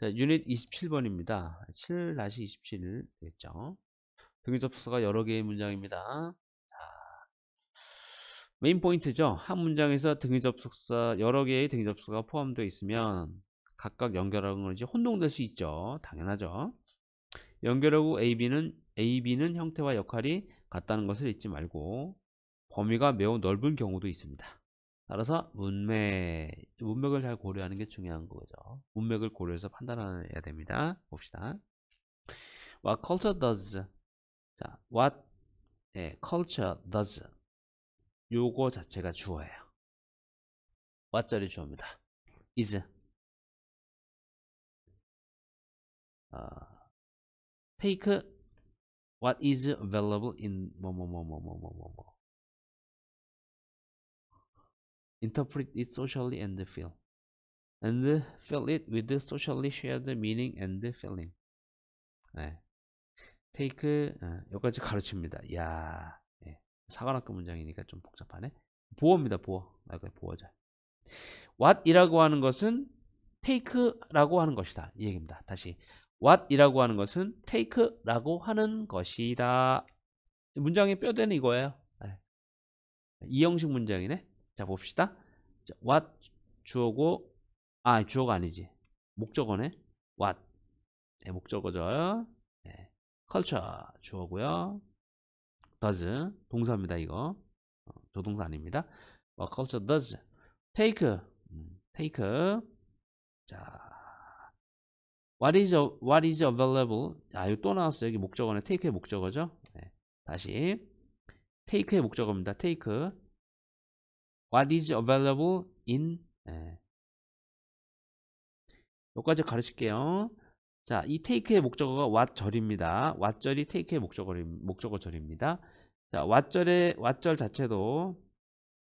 자, 유닛 27번입니다. 7-27 되겠죠. 등의접수가 여러 개의 문장입니다. 메인 포인트죠. 한 문장에서 등위접속사 여러 개의 등위접속사가 포함되어 있으면 각각 연결하는 것이 혼동될 수 있죠. 당연하죠. 연결하고 A, B는 A, B는 형태와 역할이 같다는 것을 잊지 말고 범위가 매우 넓은 경우도 있습니다. 따라서 문맥, 문맥을 잘 고려하는 게 중요한 거죠. 문맥을 고려해서 판단해야 됩니다. 봅시다. What culture does. 자, what 네, culture does. 요거 자체가 주어예요. w h a t 자리 주어입니다. is. 어, take what is available in 뭐 뭐 뭐 뭐 뭐 뭐 뭐 뭐, 뭐, 뭐, interpret it socially and feel, and fill it with the socially shared meaning and feeling. 네. take 어, 여기까지 가르칩니다. 야 예. 사관학교 문장이니까 좀 복잡하네. 보어입니다. 보어. 아, 그 보어자. what이라고 하는 것은 take라고 하는 것이다. 이 얘기입니다. 다시 what이라고 하는 것은 take라고 하는 것이다. 문장의 뼈대는 이거예요. 예. 네. 이형식 문장이네. 자 봅시다 자, what 주어고 아 주어가 아니지 목적어네 what 네, 목적어죠 네. culture 주어고요 does 동사입니다 이거 어, 조동사 아닙니다 어, culture does take 음, take 자 what is what is available 아 이거 또 나왔어요 여기 목적어네 take의 목적어죠 네. 다시 take의 목적어입니다 take What is available in 네. 예. 여기까지 가르칠게요. 자, 이 a k e 의 목적어가 what 절입니다 w 왓절이 테이크의 목적어, 목적어절입니다. 자, what 절의 what 절 자체도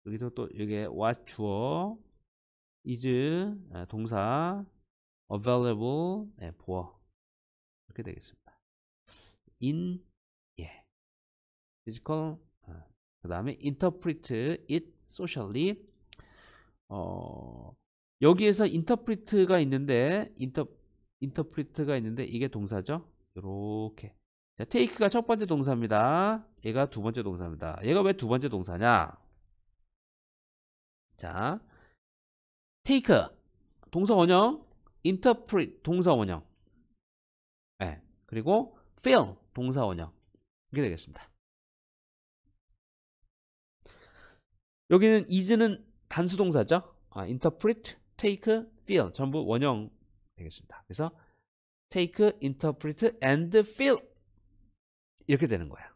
여기서 또 이게 what 주어 is 예, 동사 available 네, 예, 보어 이렇게 되겠습니다. in 예. physical 아, 그 다음에 interpret it socially 어, 여기에서 interpret가 있는데 인터 i n t e r 가 있는데 이게 동사죠. 이렇게 자, take가 첫 번째 동사입니다. 얘가 두 번째 동사입니다. 얘가 왜 두 번째 동사냐? 자, take 동사 원형, interpret 동사 원형, 네, 그리고 fill 동사 원형 이렇게 되겠습니다. 여기는 is는 단수동사죠. 아, interpret, take, fill 전부 원형 되겠습니다. 그래서 take, interpret, and fill 이렇게 되는 거야.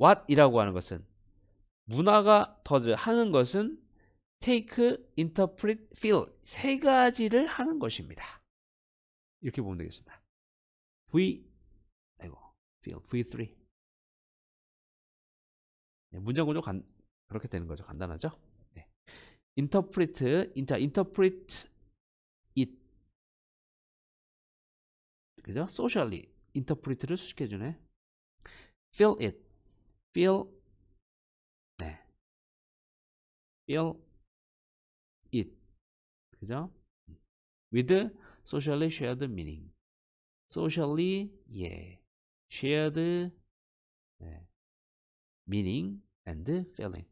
what이라고 하는 것은 문화가 더즈 하는 것은 take, interpret, fill 세 가지를 하는 것입니다. 이렇게 보면 되겠습니다. V 아이고, fill V3 문장 구조 간, 그렇게 되는 거죠. 간단하죠? 네. interpret, 인터, interpret it. 그죠? socially. interpret를 수식해주네. fill it. fill, 네. fill it. 그죠? with socially shared meaning. socially, 예. shared, 네. meaning and feeling.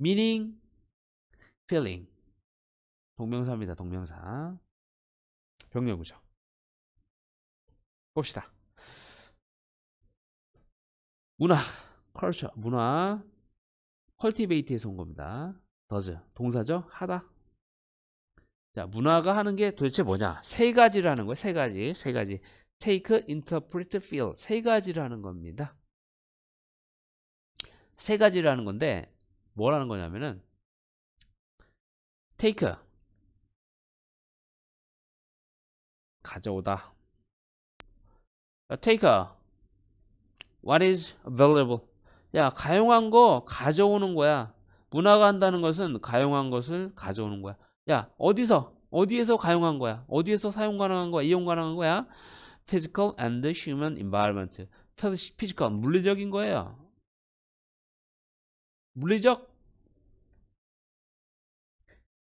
meaning, feeling. 동명사입니다. 동명사. 병력구죠 봅시다. 문화, culture, 문화. cultivate에서 온 겁니다. does, 동사죠? 하다. 자, 문화가 하는 게 도대체 뭐냐? 세 가지라는 거예요. 세 가지. 세 가지. take, interpret, feel. 세 가지라는 겁니다. 세 가지라는 건데 뭐라는 거냐면은 take 가져오다 take what is a v a i l a b l e 야 가용한 거 가져오는 거야 문화가 한다는 것은 가용한 것을 가져오는 거야 야 어디서 어디에서 가용한 거야 어디에서 사용 가능한 거야 이용 가능한 거야 physical and human environment 피지컬 물리적인 거예요 물리적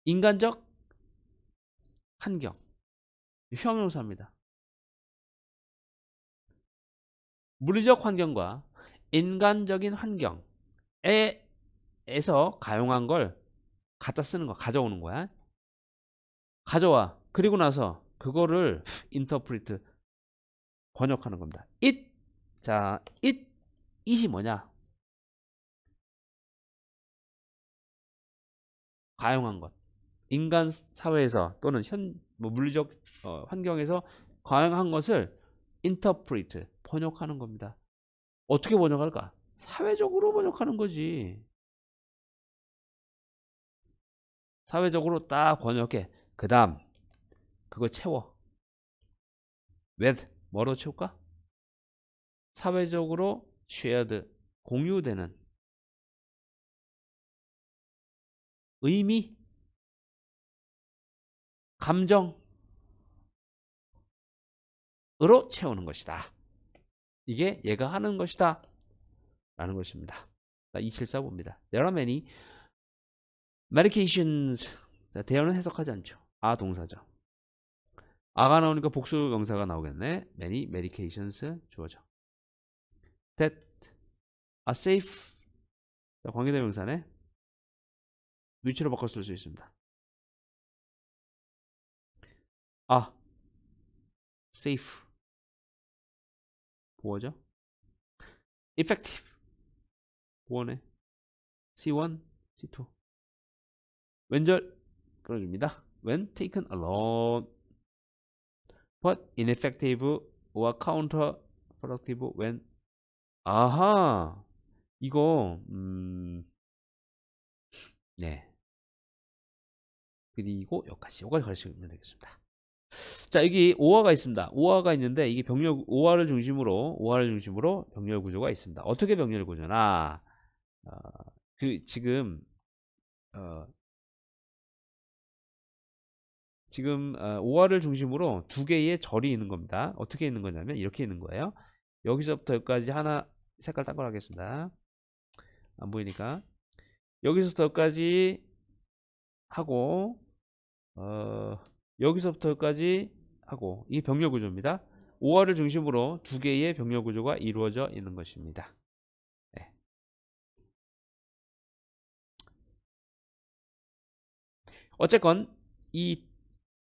인간적 환경 휴험용사입니다 물리적 환경과 인간적인 환경에 에서 가용한 걸 갖다 쓰는 거 가져오는 거야 가져와 그리고 나서 그거를 인터프리트 번역하는 겁니다 it 자 it it이 뭐냐 가용한 것. 인간 사회에서 또는 현, 뭐 물리적 어, 환경에서 과용한 것을 인터프리트, 번역하는 겁니다. 어떻게 번역할까? 사회적으로 번역하는 거지. 사회적으로 딱 번역해. 그 다음, 그걸 채워. with, 뭐로 채울까? 사회적으로 shared, 공유되는 의미, 감정으로 채우는 것이다. 이게 얘가 하는 것이다. 라는 것입니다. 274봅니다. There are many medications. 대어는 해석하지 않죠. 아 동사죠. 아가 나오니까 복수 명사가 나오겠네. Many medications 주어져. That are safe. 관계대명사네. 위치로 바꿔 쓸 수 있습니다. 아, safe. 보호죠? effective. 보호네. C1, C2. 왼절 끌어줍니다. When taken alone. But ineffective or counterproductive when. 아하! 이거, 음, 네. 그리고 여기까지 여기까지 가르치면 되겠습니다. 자 여기 5화가 있습니다. 5화가 있는데 이게 병렬 5화를 중심으로 5화를 중심으로 병렬 구조가 있습니다. 어떻게 병렬 구조나 어, 그 지금 어, 지금 어, 5화를 중심으로 두 개의 절이 있는 겁니다. 어떻게 있는 거냐면 이렇게 있는 거예요. 여기서부터 여기까지 하나 색깔 딴 걸 하겠습니다. 안 보이니까 여기서부터 여기까지 하고 어, 여기서부터까지 여기 하고 이 병렬 구조입니다. 5화를 중심으로 두 개의 병렬 구조가 이루어져 있는 것입니다. 네. 어쨌건 이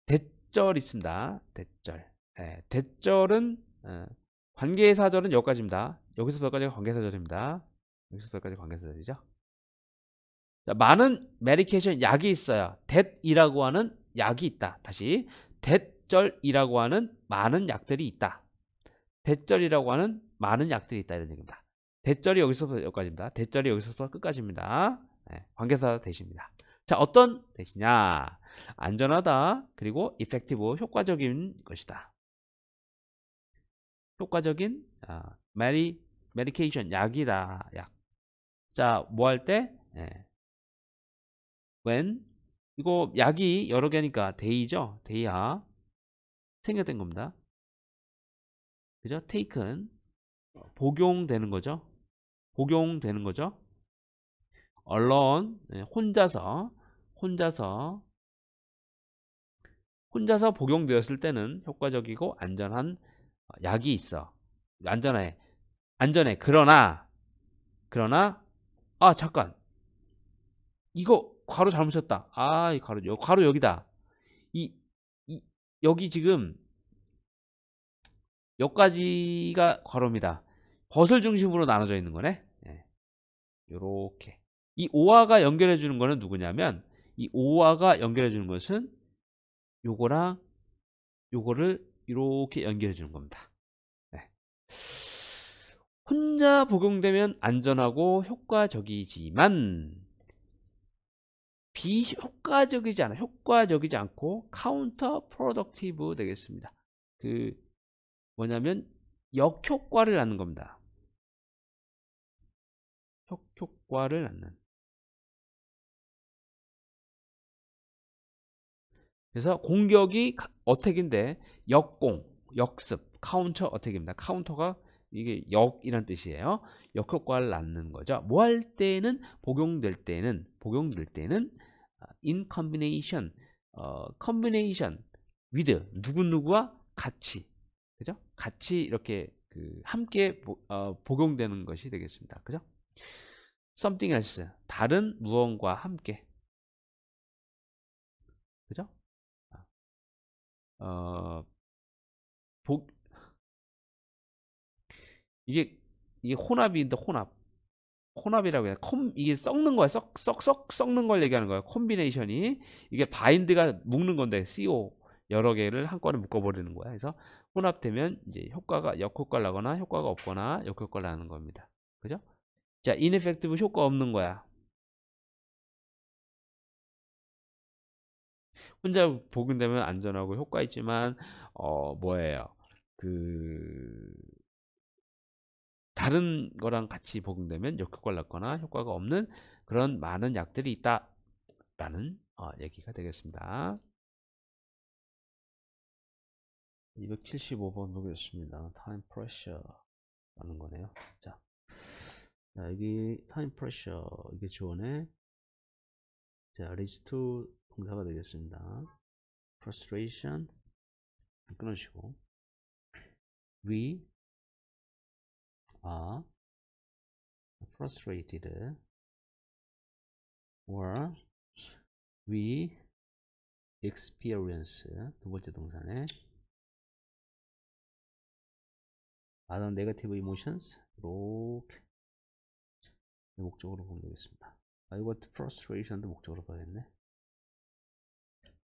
대절 있습니다. 대절. 네, 대절은 어, 관계사절은 여기까지입니다. 여기서부터까지가 여기 관계사절입니다. 여기서부터까지 여기 관계사절이죠. 많은 메디케이션 약이 있어요 댓이라고 하는 약이 있다. 다시 댓절이라고 하는 많은 약들이 있다. 댓절이라고 하는 많은 약들이 있다 이런 얘기입니다. 대절이 여기서부터 여기까지입니다. 대절이 여기서부터 끝까지입니다. 네, 관계사 대시입니다. 자, 어떤 대시냐? 안전하다. 그리고 이펙티브 효과적인 것이다. 효과적인 아, 메리 메디케이션 약이다. 약. 자, 뭐 할 때? 네, when 이거 약이 여러 개니까 day죠. day야 생략된 겁니다. 그죠? taken 복용되는 거죠. 복용되는 거죠. alone 네, 혼자서 혼자서 혼자서 복용되었을 때는 효과적이고 안전한 어, 약이 있어. 안전해. 안전해. 그러나 그러나 아 잠깐 이거 괄호 잘못 쳤다. 아, 이 괄호, 여, 괄호 여기다. 이, 이, 여기 지금, 여기까지가 괄호입니다. 벗을 중심으로 나눠져 있는 거네. 네. 요렇게. 이 오화가 연결해 주는 거는 누구냐면, 이 오화가 연결해 주는 것은 요거랑 요거를 이렇게 연결해 주는 겁니다. 네. 혼자 복용되면 안전하고 효과적이지만 비효과적이지 않아 효과적이지 않고 카운터 프로덕티브 되겠습니다. 그 뭐냐면 역효과를 낳는 겁니다. 역효과를 낳는 그래서 공격이 어택인데 역공, 역습, 카운터 어택입니다. 카운터가 이게 역이란 뜻이에요. 역효과를 낳는 거죠. 뭐 할 때는 복용될 때는 복용될 때는 아, in combination 어, combination with 누구누구와 같이 그죠? 같이 이렇게 그 함께 보, 어, 복용되는 것이 되겠습니다. 그죠? something else 다른 무언과 함께 그죠? 아, 어, 복, 이게 이게 혼합인데 혼합. 혼합이라고 해야 콤 이게 썩는 거야. 썩썩썩 썩는 걸 얘기하는 거야. 콤비네이션이 이게 바인드가 묶는 건데 CO 여러 개를 한꺼번에 묶어버리는 거야. 그래서 혼합되면 이제 효과가 역효과를 나거나 효과가 없거나 역효과를 나는 겁니다. 그죠? 자, ineffective 효과 없는 거야. 혼자 복용되면 안전하고 효과 있지만 어 뭐예요? 그 다른 거랑 같이 복용되면 역효과를 낳거나 효과가 없는 그런 많은 약들이 있다 라는 어, 얘기가 되겠습니다 275번 보겠습니다 time pressure 라는 거네요 자, 자 여기 time pressure 이게 주원에 자, leads to 동사가 되겠습니다. frustration 끊으시고 we are frustrated or we experience 두 번째 동사에 other negative emotions 이렇게 목적으로 보면 되겠습니다 아 이것도 frustration도 목적으로 봐야겠네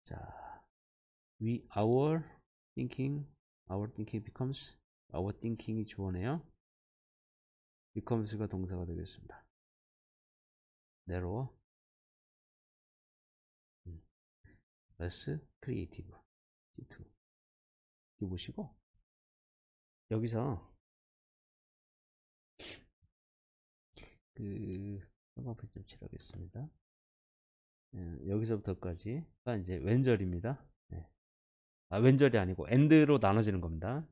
자 we our thinking our thinking becomes our thinking이 주어네요 becomes 가 동사가 되겠습니다. n a 음, less creative C2 이 보시고 여기서 그쌍꺼좀 칠하겠습니다. 예, 여기서부터까지가 이제 왼절입니다. 예. 아 왼절이 아니고 엔드로 나눠지는 겁니다.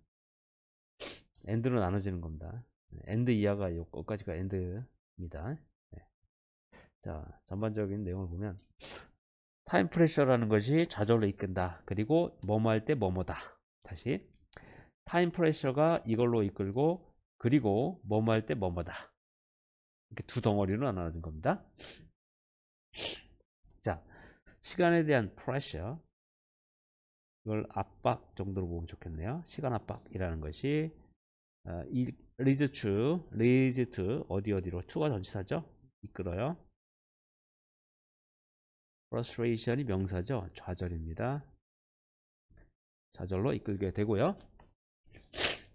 엔드로 나눠지는 겁니다. 엔드 이하가 여기까지가 엔드입니다. 네. 자, 전반적인 내용을 보면 타임 프레셔라는 것이 좌절로 이끈다. 그리고 뭐뭐 할 때 뭐뭐다. 다시 타임 프레셔가 이걸로 이끌고 그리고 뭐뭐 할 때 뭐뭐다. 이렇게 두 덩어리로 나눠진 겁니다. 자, 시간에 대한 프레셔 이걸 압박 정도로 보면 좋겠네요. 시간 압박이라는 것이 어, 리드 a d to, l 어디 어디로 투가 전치사죠 이끌어요 프 r 스트레이션이 명사죠 좌절입니다 좌절로 이끌게 되고요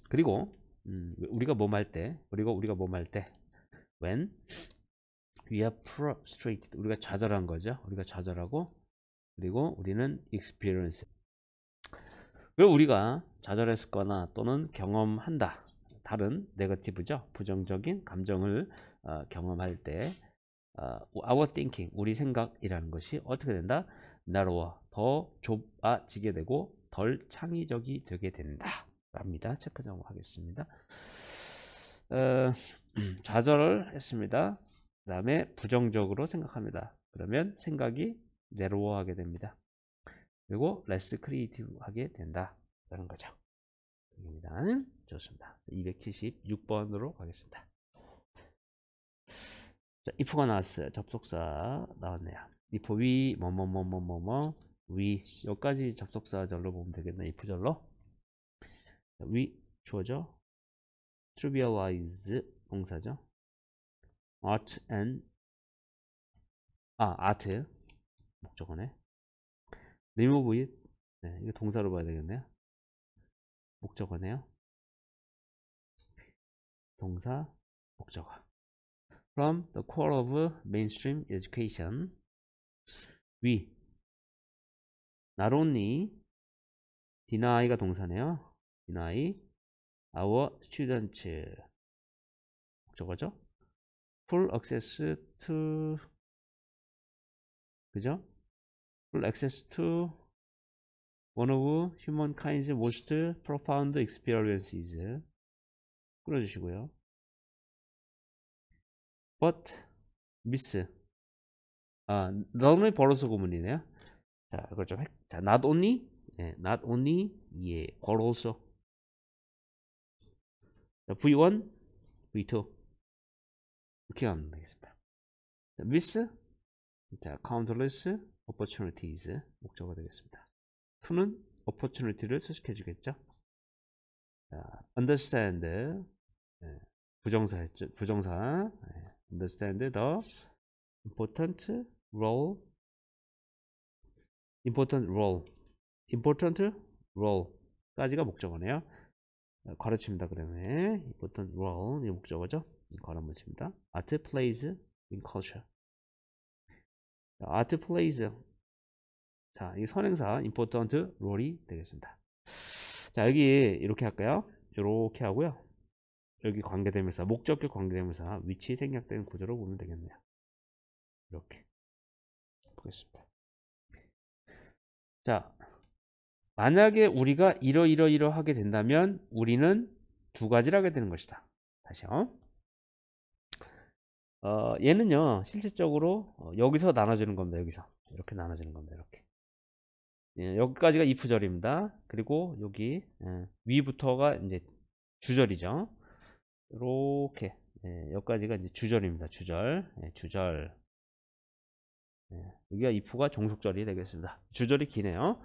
그리고 음, 우리가 뭐할때 그리고 우리가 뭐할때 when we are frustrated 우리가 좌절한 거죠 우리가 좌절하고 그리고 우리는 experience 그리고 우리가 좌절했거나 또는 경험한다 다른 네거티브죠. 부정적인 감정을 어, 경험할 때 어, our thinking, 우리 생각이라는 것이 어떻게 된다? narrow, 더 좁아지게 되고 덜 창의적이 되게 된다. 랍니다. 체크 정하겠습니다. 어, 음, 좌절을 했습니다. 그 다음에 부정적으로 생각합니다. 그러면 생각이 내로워하게 됩니다. 그리고 less creative하게 된다. 라는 거죠. 입니다. 좋습니다. 276번으로 가겠습니다. 자, if가 나왔어요. 접속사 나왔네요. if we 뭐뭐뭐뭐뭐뭐 we 뭐, 여기까지 뭐, 뭐, 접속사 절로 보면 되겠네. if 절로 we 주어죠. trivialize 동사죠. art and 아 art 목적어네. remove it 네, 이거 동사로 봐야 되겠네요. 목적어네요. 동사 목적어 From the core of mainstream education we not only deny가 동사네요 deny our students 목적어죠 full access to 그죠? full access to one of humankind's most profound experiences 끌어주시고요. but miss 아, not only 벌어서 구문이네요. 자, 이걸 좀 헷. 자, not only 네, not only 예, 걸어서 자, V1 V2 이렇게 가면 되겠습니다. 자, miss 자, countless opportunities 목적어 되겠습니다. to는 opportunity를 수식해 주겠죠. 자, understand 부정사 했죠. 부정사. understand the important role important role important role까지가 목적어네요. 가르칩니다. 그러면 important role 이 목적어죠. 가르칩니다. art plays in culture. art plays 자, 이 선행사 important role이 되겠습니다. 자, 여기 이렇게 할까요? 이렇게 하고요. 여기 관계대명사, 목적격 관계대명사 위치 생략된 구조로 보면 되겠네요. 이렇게 보겠습니다. 자, 만약에 우리가 이러이러이러 하게 된다면 우리는 두 가지를 하게 되는 것이다. 다시요. 어, 얘는요, 실질적으로 어, 여기서 나눠주는 겁니다. 여기서 이렇게 나눠주는 겁니다. 이렇게 예, 여기까지가 이프절입니다. 그리고 여기 예, 위부터가 이제 주절이죠. 이렇게 예, 여기까지가 이제 주절입니다. 주절, 예, 주절. 예, 여기가 if가 종속절이 되겠습니다. 주절이 기네요.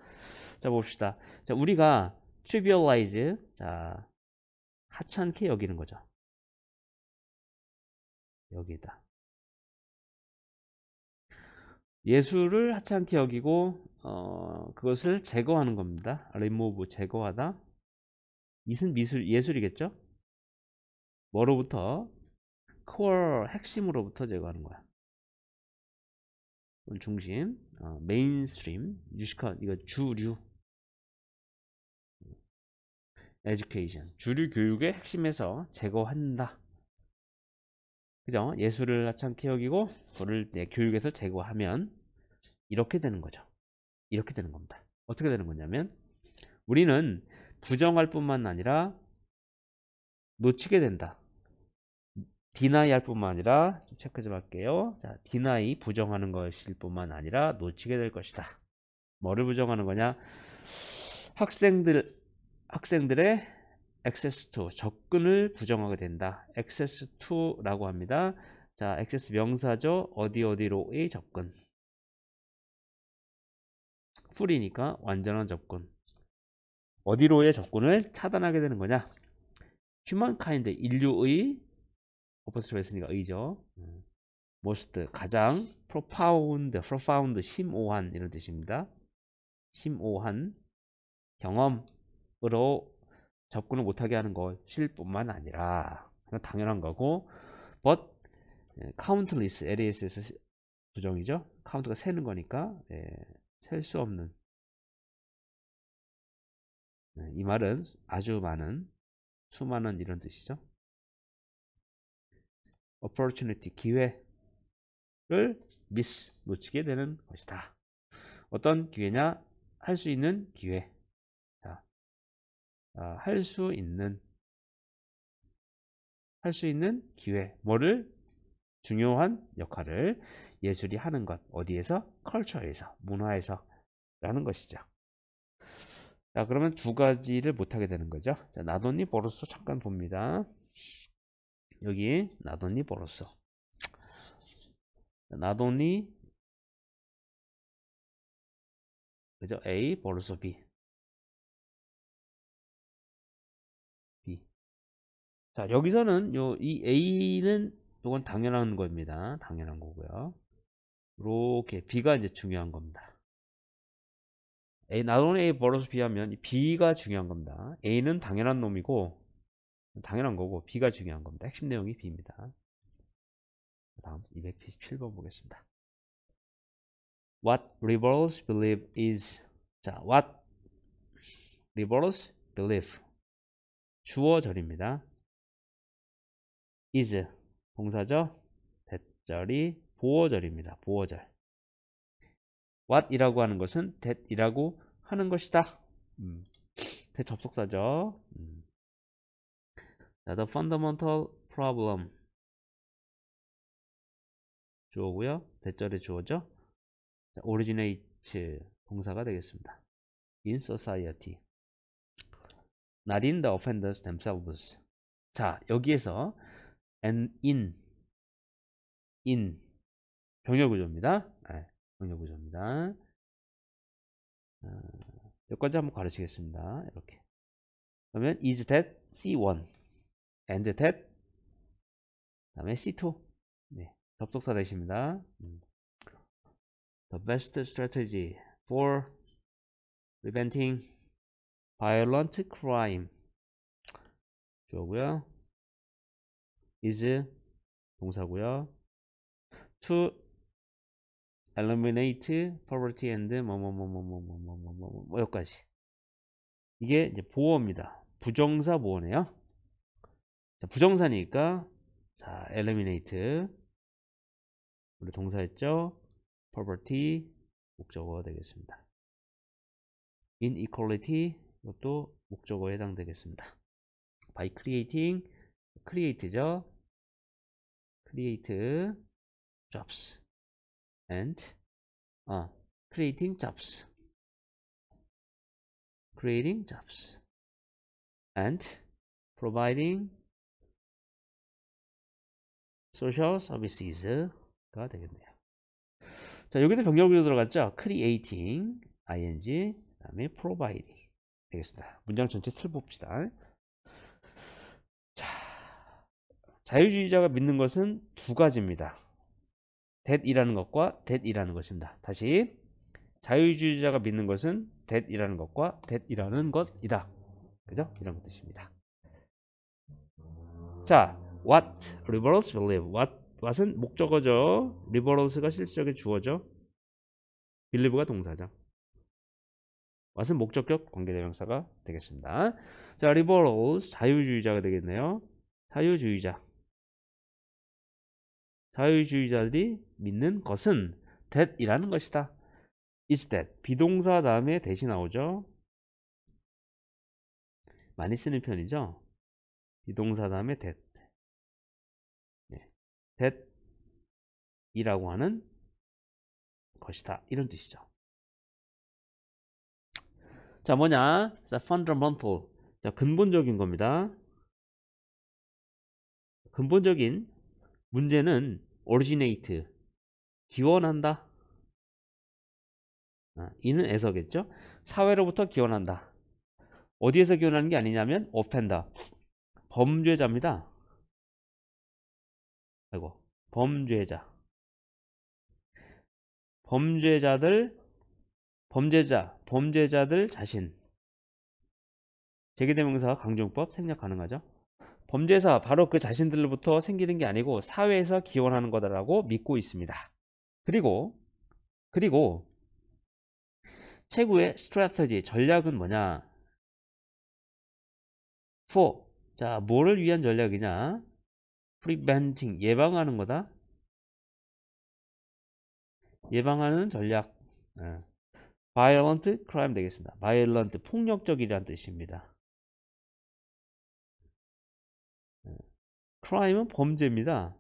자 봅시다. 자 우리가 trivialize 자 하찮게 여기는 거죠. 여기다. 예술을 하찮게 여기고 어, 그것을 제거하는 겁니다. remove 제거하다. 이은 미술 예술이겠죠? 뭐로부터? 코어 핵심으로부터 제거하는 거야. 중심, 어, 메인스트림, 유식한 이거 주류. 에듀케이션. 주류 교육의 핵심에서 제거한다. 그죠? 예술을 하찮게 여기고 그를 내 교육에서 제거하면 이렇게 되는 거죠. 이렇게 되는 겁니다. 어떻게 되는 거냐면 우리는 부정할 뿐만 아니라 놓치게 된다. 디나이 할 뿐만 아니라 좀 체크 좀 할게요. 자, 디나이 부정하는 것일 뿐만 아니라 놓치게 될 것이다. 뭐를 부정하는 거냐? 학생들 학생들의 액세스 투 접근을 부정하게 된다. 액세스 투라고 합니다. 자, 액세스 명사죠. 어디 어디로의 접근. 풀이니까 완전한 접근. 어디로의 접근을 차단하게 되는 거냐? 휴먼카인드 인류의 퍼포스를 했으니까 의죠. 모스트 음. 가장 프로파운드 프로파운드 o f o 심오한 이런 뜻입니다. 심오한 경험으로 접근을 못하게 하는 것일 뿐만 아니라 당연한 거고 but 예, countless l a s 부정이죠. 카운트가 세는 거니까 예, 셀수 없는 네, 이 말은 아주 많은 수많은 이런 뜻이죠. opportunity 기회를 miss 놓치게 되는 것이다. 어떤 기회냐? 할 수 있는 기회. 자, 아, 할수 있는 할 수 있는 기회. 뭐를 중요한 역할을 예술이 하는 것 어디에서 컬처에서 문화에서 라는 것이죠. 자 그러면 두 가지를 못하게 되는 거죠. 자 나돈이 벌어서 잠깐 봅니다. 여기 나돈이 only 벌었어 not 그죠 A 벌써 B B 자 여기서는 요 이 A는 이건 당연한 겁니다 당연한 거고요 이렇게 B가 이제 중요한 겁니다 A, 나돈 t A 벌어서 B 하면 B가 중요한 겁니다 A는 당연한 놈이고 당연한 거고 B가 중요한 겁니다. 핵심 내용이 B입니다. 다음 277번 보겠습니다. What liberals believe is 자, what liberals believe 주어절입니다. is 동사죠. 대절이 보어절입니다. 보어절. what이라고 하는 것은 that이라고 하는 것이다. 음, 대 접속사죠. 음. the fundamental problem 주어고요. 대절의 주어죠. 자, originate 동사가 되겠습니다. in society not in the offenders themselves 자 여기에서 and in in 병렬구조입니다 네, 병렬구조입니다 몇 가지 한번 가르치겠습니다 이렇게 그러면 is that C1 and 탭 다음에 C2 네, 접속사 되십니다. The best strategy for preventing violent crime 저구요 is 동사구요 to eliminate poverty and 뭐뭐뭐뭐뭐뭐뭐뭐 여기까지 이게 이제 보호입니다. 부정사 보호네요. 자, 부정사니까 자, eliminate 원래 동사였죠? p r o p e r t y 목적어 되겠습니다. inequality 이것도 목적어에 해당되겠습니다. by creating create죠. create jobs and 아, creating jobs creating jobs and providing social services가 되겠네요. 자, 여기도 병렬구로 들어갔죠? creating, ing, 그 다음에 providing 되겠습니다. 문장 전체 틀 봅시다. 자, 자유주의자가 믿는 것은 두 가지입니다. that이라는 것과 that이라는 것입니다. 다시 자유주의자가 믿는 것은 that이라는 것과 that이라는 것이다. 그죠? 이런 뜻입니다. 자, what liberals believe. what what은 목적어죠. liberals가 실적의 주어죠. believe가 동사죠. what은 목적격 관계대명사가 되겠습니다. 자, liberals 자유주의자가 되겠네요. 자유주의자. 자유주의자들이 믿는 것은 that이라는 것이다. is that 비동사 다음에 대신 나오죠. 많이 쓰는 편이죠. 비동사 다음에 that that이라고 하는 것이다. 이런 뜻이죠. 자, 뭐냐? 자, fundamental. 자, 근본적인 겁니다. 근본적인 문제는 originate. 기원한다. 아, 이는 에서겠죠. 사회로부터 기원한다. 어디에서 기원하는 게 아니냐면 offender. 범죄자입니다. 아이고 범죄자 범죄자들 범죄자 범죄자들 자신 재계대명사 강정법 생략 가능하죠 범죄사 바로 그 자신들로부터 생기는 게 아니고 사회에서 기원하는 거다라고 믿고 있습니다 그리고 그리고 최고의 스트래터지 전략은 뭐냐 4. 자 뭐를 위한 전략이냐 preventing 예방하는 거다. 예방하는 전략. 네. violent crime 되겠습니다. violent 폭력적이란 뜻입니다. 네. crime은 범죄입니다.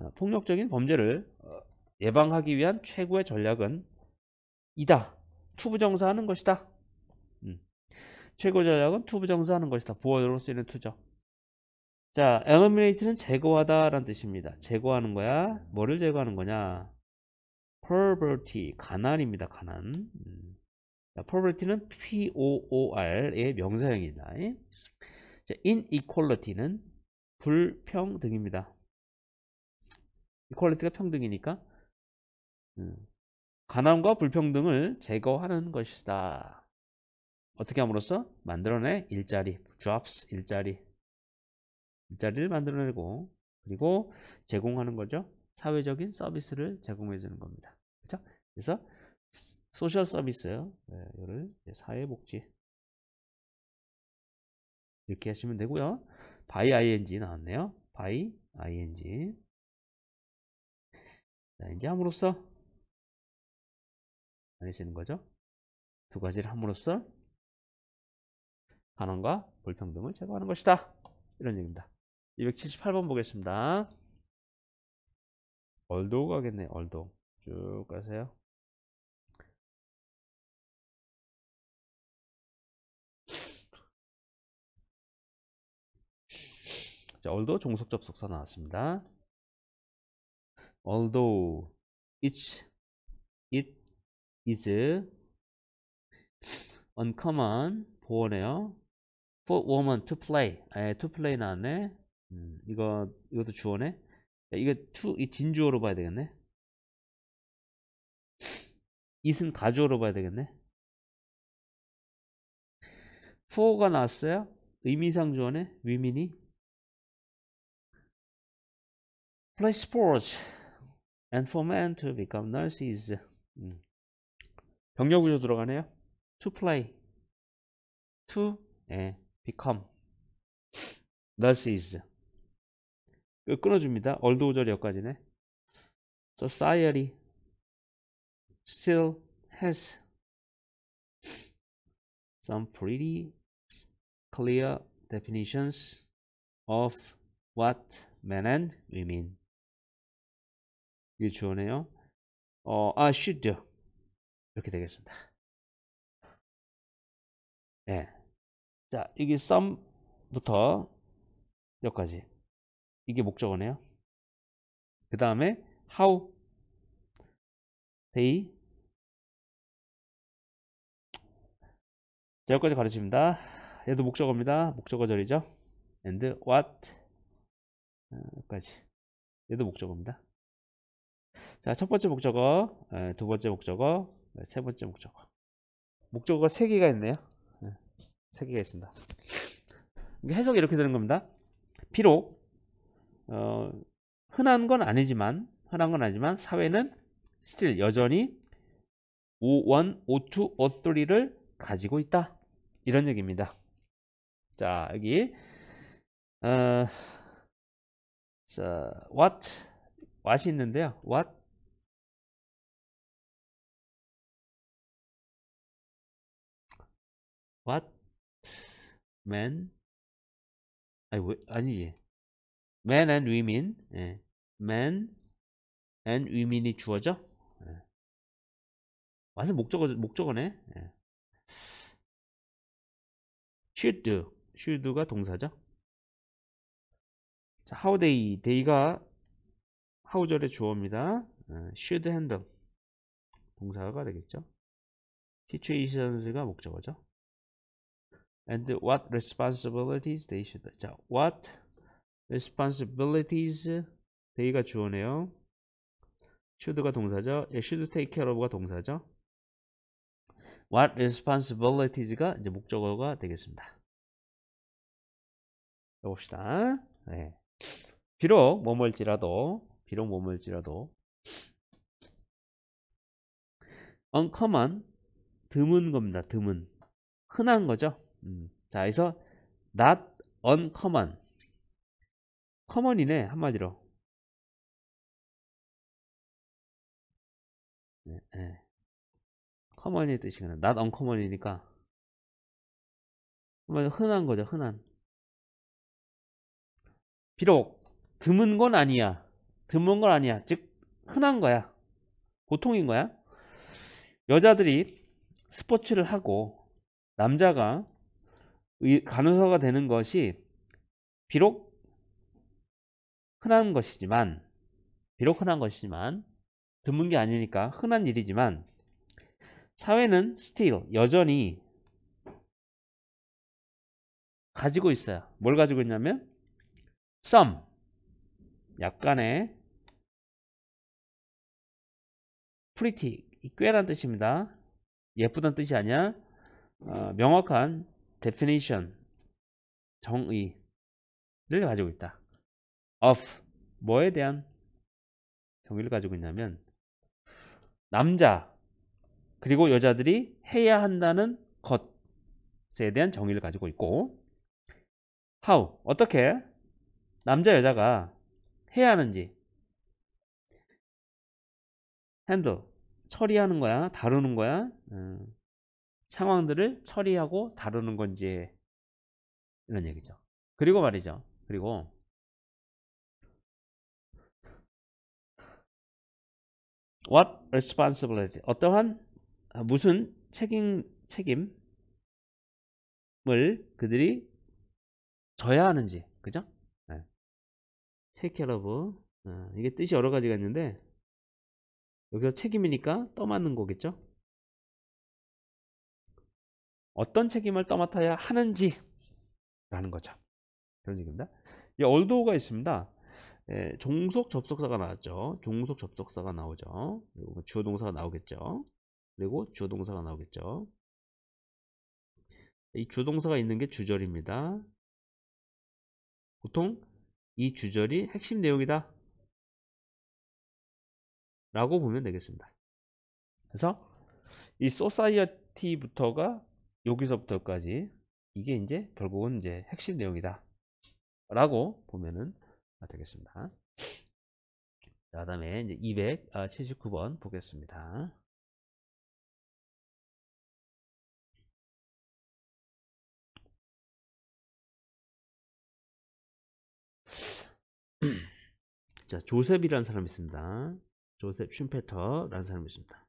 어, 폭력적인 범죄를 어, 예방하기 위한 최고의 전략은 이다. 투부정사하는 것이다. 음. 최고 전략은 투부정사하는 것이다. 부어로 쓰이는 투정. 자, eliminate는 제거하다 라는 뜻입니다. 제거하는 거야. 뭐를 제거하는 거냐? poverty, 가난입니다. 가난. 음. 자, poverty는 P-O-O-R의 명사형입니다 예? 자, inequality는 불평등입니다. equality가 평등이니까 음. 가난과 불평등을 제거하는 것이다. 어떻게 함으로써 만들어내 일자리, jobs 일자리, 일자리를 만들어내고 그리고 제공하는 거죠. 사회적인 서비스를 제공해 주는 겁니다. 그쵸 그래서 소셜 서비스요. 이를 네, 사회복지 이렇게 하시면 되고요. by ing 나왔네요. by ing 자, 이제 함으로써 아니시는 거죠. 두 가지를 함으로써 반원과 불평등을 제거하는 것이다. 이런 얘기입니다. 278번 보겠습니다. 얼도 가겠네. 얼도. 쭉 가세요. 자, 얼도 종속 접속사 나왔습니다. although each it is uncommon 보어네요 for woman to play 에, to play 나왔네 음, 이거 이것도 주어네. 이게 투, 이 진주어로 봐야 되겠네. 이승 가주어로 봐야 되겠네. f 가 나왔어요. 의미상 주어네. 위민이. 플 l 이 스포츠 o r t s and for men to become nurses. 음. 병력 구조 들어가네요. To play, to 예, become nurses. 끊어줍니다. 얼도 오절 여기까지네. Society still has some pretty clear definitions of what men and women. 이게 주어네요. 어, 아, should. 이렇게 되겠습니다. 예. 네. 자, 여기 some부터 여기까지. 이게 목적어네요. 그 다음에 how they 자 여기까지 가르칩니다. 얘도 목적어입니다. 목적어절이죠. and what 어, 여기까지 얘도 목적어입니다. 자, 첫 번째 목적어, 어, 두 번째 목적어, 네, 세 번째 목적어. 목적어가 세 개가 있네요. 네, 세 개가 있습니다. 해석이 이렇게 되는 겁니다. 비록 어, 흔한 건 아니지만 흔한 건 아니지만 사회는 스틸 여전히 O1, O2, O3를 가지고 있다. 이런 얘기입니다. 자, 여기 어, 자, what what이 있는데요. what what man 아니 왜, 아니지 men and women, 예. men and women이 주어죠. 예. 완전 목적어 목적어네. 예. should do, should가 동사죠. 자, how they, they가 how절의 주어입니다. 예. should handle 동사가 되겠죠. situations가 목적어죠. and what responsibilities they should 자, what responsibilities they가 주어네요. should가 동사죠. 예, should take care of가 동사죠. what responsibilities가 이제 목적어가 되겠습니다. 해봅시다. 네. 비록 뭐뭐일지라도 비록 뭐뭐일지라도 uncommon 드문 겁니다. 드문 흔한 거죠. 음. 자, 그래서 not uncommon 커먼이네 한마디로 네, 네. 커먼의 뜻이구나 not uncommon이니까 한마디로 흔한 거죠 흔한 비록 드문 건 아니야 드문 건 아니야 즉 흔한 거야 보통인 거야 여자들이 스포츠를 하고 남자가 간호사가 되는 것이 비록 흔한 것이지만 비록 흔한 것이지만 드문 게 아니니까 흔한 일이지만 사회는 still 여전히 가지고 있어요. 뭘 가지고 있냐면 some 약간의 pretty 꽤란 뜻입니다. 예쁘단 뜻이 아니야. 어, 명확한 definition 정의를 가지고 있다. of 뭐에 대한 정의를 가지고 있냐면 남자 그리고 여자들이 해야 한다는 것에 대한 정의를 가지고 있고 how 어떻게 남자 여자가 해야 하는지 handle 처리하는 거야 다루는 거야 음, 상황들을 처리하고 다루는 건지 이런 얘기죠 그리고 말이죠 그리고 what responsibility 어떠한 아, 무슨 책임 책임을 그들이 져야 하는지 그죠? 네. take care of 어, 이게 뜻이 여러 가지가 있는데 여기서 책임이니까 떠맡는 거겠죠? 어떤 책임을 떠맡아야 하는지 라는 거죠. 그런 얘기입니다. 이 얼도가 있습니다. 예, 종속 접속사가 나왔죠. 종속 접속사가 나오죠. 그리고 뭐 주어 동사가 나오겠죠. 그리고 주어 동사가 나오겠죠. 이 주어 동사가 있는 게 주절입니다. 보통 이 주절이 핵심 내용이다. 라고 보면 되겠습니다. 그래서 이 소사이어티부터가 여기서부터까지 이게 이제 결국은 이제 핵심 내용이다. 라고 보면은 아, 되겠습니다. 그 다음에 이제 279번 아, 보겠습니다. 자, 조셉이라는 사람이 있습니다. 조셉 슌페터라는 사람이 있습니다.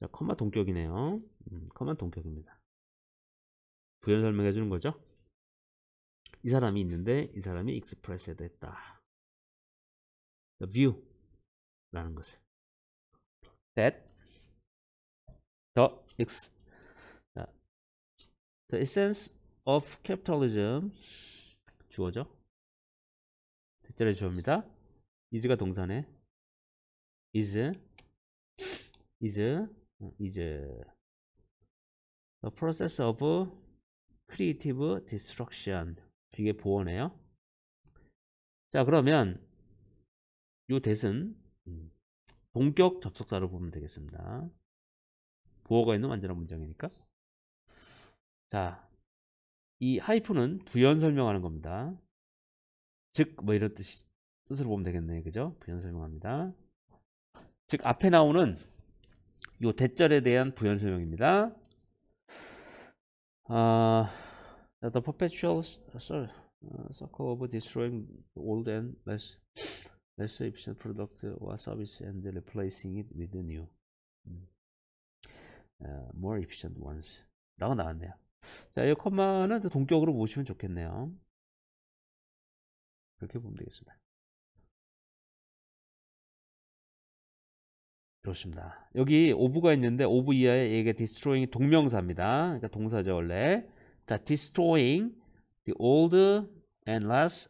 자, 컴마 동격이네요. 음, 컴마 동격입니다. 부연 설명해 주는 거죠. 이 사람이 있는데 이 사람이 익스프레스에도 했다. The view라는 것을 that the ex the essence of capitalism 주어죠. 대절의 주어입니다. is가 동사네. is is is the process of creative destruction 이게 부어네요자 그러면 요 대은 본격 음, 접속사로 보면 되겠습니다. 부어가 있는 완전한 문장이니까. 자, 이 하이프는 부연 설명하는 겁니다. 즉, 뭐 이런 뜻, 뜻으로 보면 되겠네요. 그죠? 부연 설명합니다. 즉, 앞에 나오는 요 대절에 대한 부연 설명입니다. 아... the perpetual circle of destroying old and less less efficient product or service and replacing it with the new more efficient ones 라고 나왔네요 자, 이 컴마는 동격으로 보시면 좋겠네요. 그렇게 보면 되겠습니다. 좋습니다. 여기 오브가 있는데 오브 이하에 얘가 디스트로잉이 동명사입니다. 그러니까 동사죠 원래. 자, destroying the old and less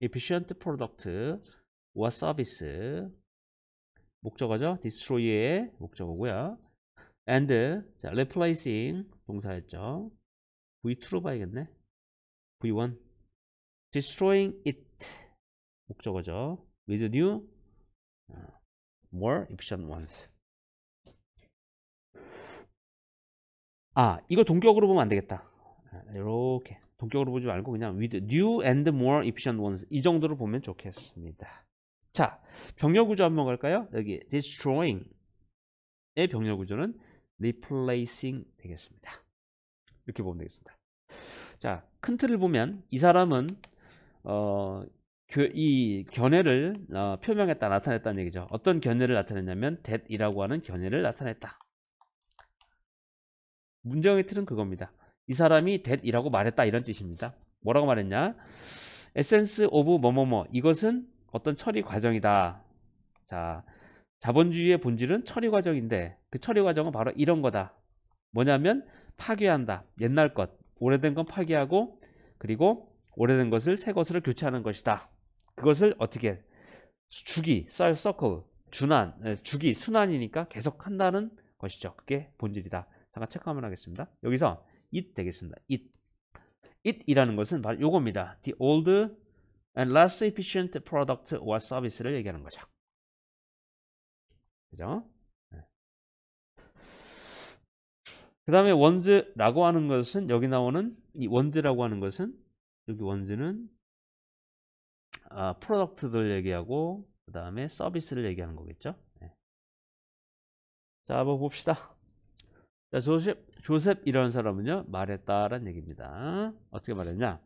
efficient product or service 목적어죠. destroy의 목적어고요. and 자, replacing 동사였죠. v2로 봐야겠네. v1 destroying it 목적어죠. with new more efficient ones 아 이거 동격으로 보면 안되겠다 아, 이렇게 동적으로 보지 말고 그냥 with new and more efficient ones 이 정도로 보면 좋겠습니다. 자, 병렬 구조 한번 갈까요? 여기 destroying의 병렬 구조는 replacing 되겠습니다. 이렇게 보면 되겠습니다. 자, 큰 틀을 보면 이 사람은 어, 그, 이 견해를 어, 표명했다 나타냈다는 얘기죠. 어떤 견해를 나타냈냐면 that이라고 하는 견해를 나타냈다. 문정의 틀은 그겁니다. 이 사람이 that이라고 말했다 이런 뜻입니다. 뭐라고 말했냐? 에센스 오브 뭐뭐뭐 이것은 어떤 처리 과정이다. 자, 자본주의의 본질은 처리 과정인데 그 처리 과정은 바로 이런 거다. 뭐냐면 파괴한다. 옛날 것, 오래된 건 파괴하고 그리고 오래된 것을 새 것으로 교체하는 것이다. 그것을 어떻게 주기, 썰, 서클, 준환, 주기, 순환이니까 계속 한다는 것이죠. 그게 본질이다. 잠깐 체크 한번 하겠습니다. 여기서 it 되겠습니다. it it이라는 것은 바로 요겁니다. the old and less efficient product or service를 얘기하는 거죠. 그죠? 네. 그 다음에 원즈라고 하는 것은 여기 나오는 이 원즈라고 하는 것은 여기 원즈는 아, 프로덕트들 얘기하고 그 다음에 서비스를 얘기하는 거겠죠 네. 자 한번 봅시다 자, 조셉, 조셉 이런 사람은요 말했다라는 얘기입니다. 어떻게 말했냐?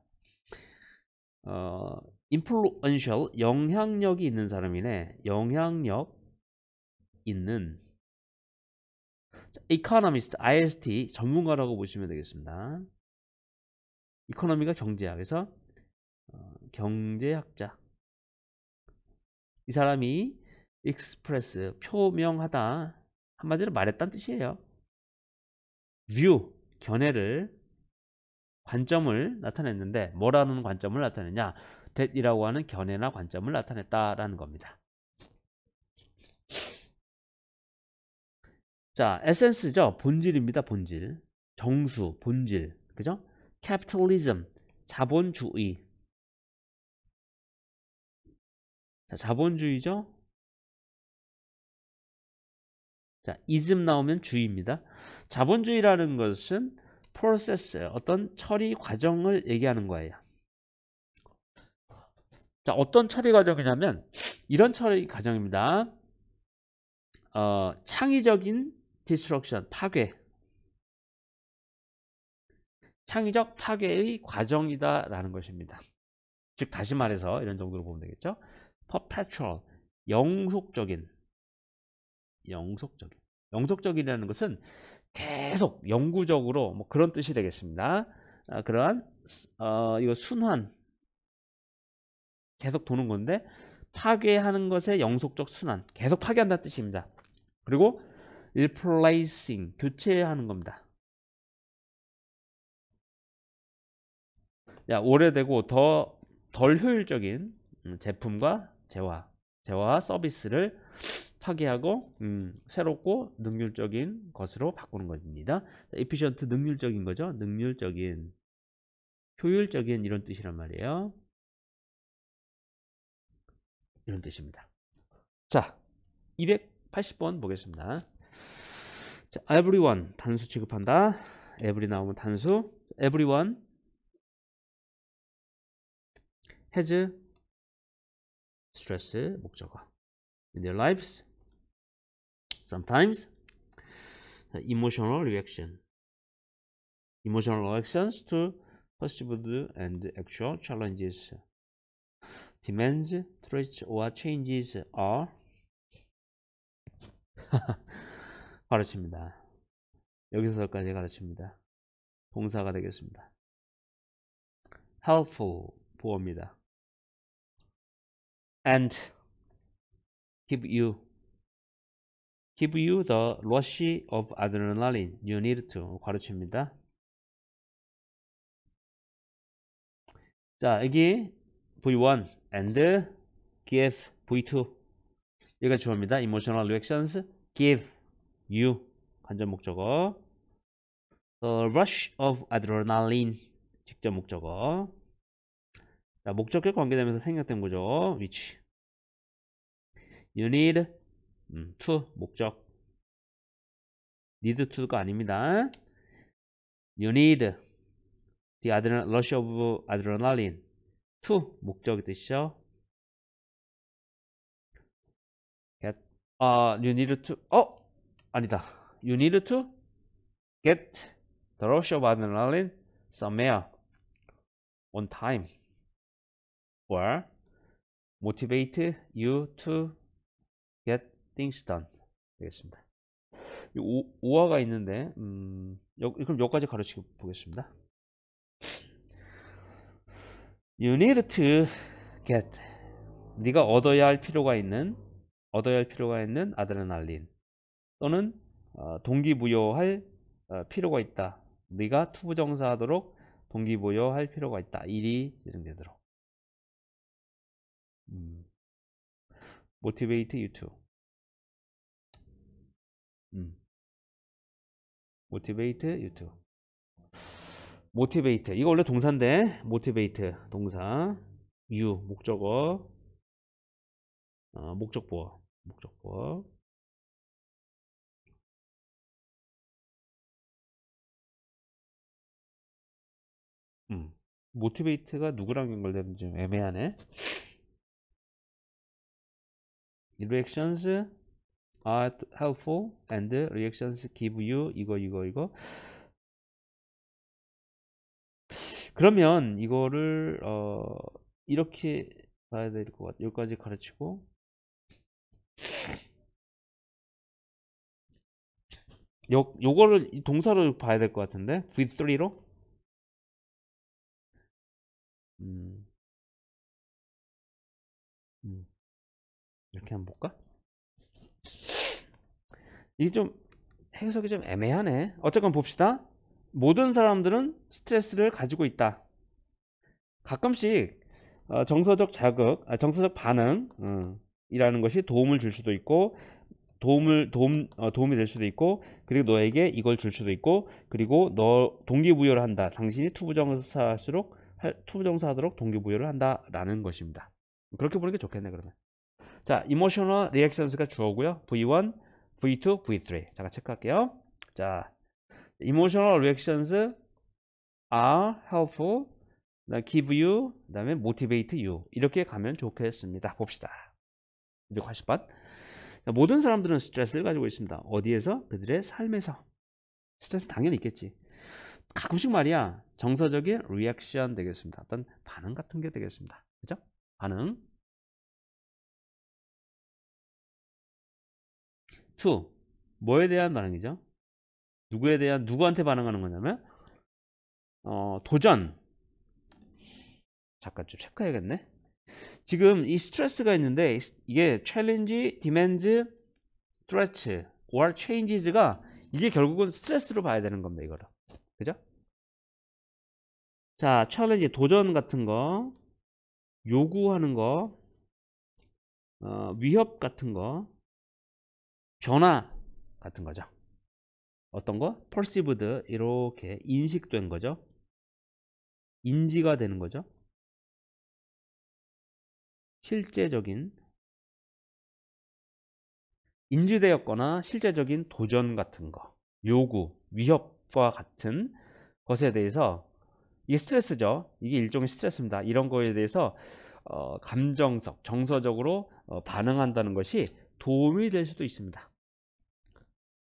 어, influential 영향력이 있는 사람이네. 영향력 있는 자, economist, IST 전문가라고 보시면 되겠습니다. 이코노미가 경제학. 에서 어, 경제학자. 이 사람이 express 표명하다 한마디로 말했다는 뜻이에요. view 견해를 관점을 나타냈는데 뭐라는 관점을 나타냈냐 that이라고 하는 견해나 관점을 나타냈다라는 겁니다. 자, 에센스죠. 본질입니다. 본질. 정수, 본질. 그죠? capitalism, 자본주의. 자, 자본주의죠. 자, 이즘 나오면 주의입니다. 자본주의라는 것은 프로세스, 어떤 처리 과정을 얘기하는 거예요. 자, 어떤 처리 과정이냐면 이런 처리 과정입니다. 어, 창의적인 디스트럭션, 파괴. 창의적 파괴의 과정이다라는 것입니다. 즉 다시 말해서 이런 정도로 보면 되겠죠. perpetual, 영속적인 영속적인 영속적이라는 것은 계속 영구적으로 뭐 그런 뜻이 되겠습니다. 아, 그러한 어, 이거 순환 계속 도는 건데 파괴하는 것의 영속적 순환 계속 파괴한다는 뜻입니다. 그리고 replacing 교체하는 겁니다. 야, 오래되고 더 덜 효율적인 음, 제품과 재화, 재화 서비스를 파괴하고 음, 새롭고 능률적인 것으로 바꾸는 것입니다. 에피션트 능률적인 거죠. 능률적인 효율적인 이런 뜻이란 말이에요. 이런 뜻입니다. 자, 280번 보겠습니다. 자, everyone 단수 취급한다. every 나오면 단수. everyone has stress 목적어 in their lives sometimes emotional reaction emotional reactions to perceived and actual challenges demands threats or changes are 가르칩니다 여기서까지 가르칩니다 동사가 되겠습니다 helpful 보어입니다 and give you give you the rush of adrenaline you need to 가르칩니다. 자 여기 V1 and give V2 여기가 주어입니다. emotional reactions give you 간접 목적어 the rush of adrenaline 직접 목적어 자, 목적격 관계되면서 생략된 거죠. which you need 음, to 목적 need to가 아닙니다. You need the adrenal, rush of adrenaline to 목적이 뜻이죠. get 아 uh, you need to 어 아니다. You need to get the rush of adrenaline somewhere on time or motivate you to things done 되겠습니다. 5, 화가 있는데 음, 여, 그럼 여기까지 가르치고 보겠습니다. You need to get 네가 얻어야 할 필요가 있는 얻어야 할 필요가 있는 아드레날린 또는 어, 동기부여할 어, 필요가 있다. 네가 투부정사하도록 동기부여할 필요가 있다. 일이 진행되도록. 음. motivate you to 모티베이트 유튜브 모티베이트 이거 원래 동사인데 모티베이트 동사 유 목적어 어, 목적보어 목적보어 음 모티베이트가 누구랑 연결되는지 애매하네 리액션스 are helpful and reactions give you 이거 이거 이거 그러면 이거를 어 이렇게 봐야 될 것 같아요. 여기까지 가르치고 요, 요거를 동사로 봐야 될 것 같은데 V3로 음. 음. 이렇게 한번 볼까? 이게 좀 해석이 좀 애매하네. 어쨌건 봅시다. 모든 사람들은 스트레스를 가지고 있다. 가끔씩 어, 정서적 자극, 아, 정서적 반응이라는 음, 것이 도움을 줄 수도 있고 도움을 도움 어, 도움이 될 수도 있고 그리고 너에게 이걸 줄 수도 있고 그리고 너 동기부여를 한다. 당신이 투부정사할수록 투부정사하도록 동기부여를 한다라는 것입니다. 그렇게 보는 게 좋겠네 그러면. 자, emotional reactions가 주어고요. V1 V2, V3. 잠깐 체크할게요. 자, emotional reactions are helpful, give you, 그 다음에 motivate you. 이렇게 가면 좋겠습니다. 봅시다. 이제 과시 자, 모든 사람들은 스트레스를 가지고 있습니다. 어디에서? 그들의 삶에서. 스트레스 당연히 있겠지. 가끔씩 말이야 정서적인 리액션 되겠습니다. 어떤 반응 같은 게 되겠습니다. 그죠? 반응. to 뭐에 대한 반응이죠? 누구에 대한 누구한테 반응하는 거냐면 어, 도전 잠깐 좀 체크해야겠네 지금 이 스트레스가 있는데 이게 c 린지디 l 즈 n g e demand, s or changes가 이게 결국은 스트레스로 봐야 되는 겁니다 이거를 그죠? 자 c 린지 도전 같은 거 요구하는 거 어, 위협 같은 거 변화 같은 거죠. 어떤 거? perceived 이렇게 인식된 거죠. 인지가 되는 거죠. 실제적인 인지되었거나 실제적인 도전 같은 거, 요구, 위협과 같은 것에 대해서 이게 스트레스죠. 이게 일종의 스트레스입니다. 이런 거에 대해서 어, 감정적, 정서적으로 어, 반응한다는 것이 도움이 될 수도 있습니다.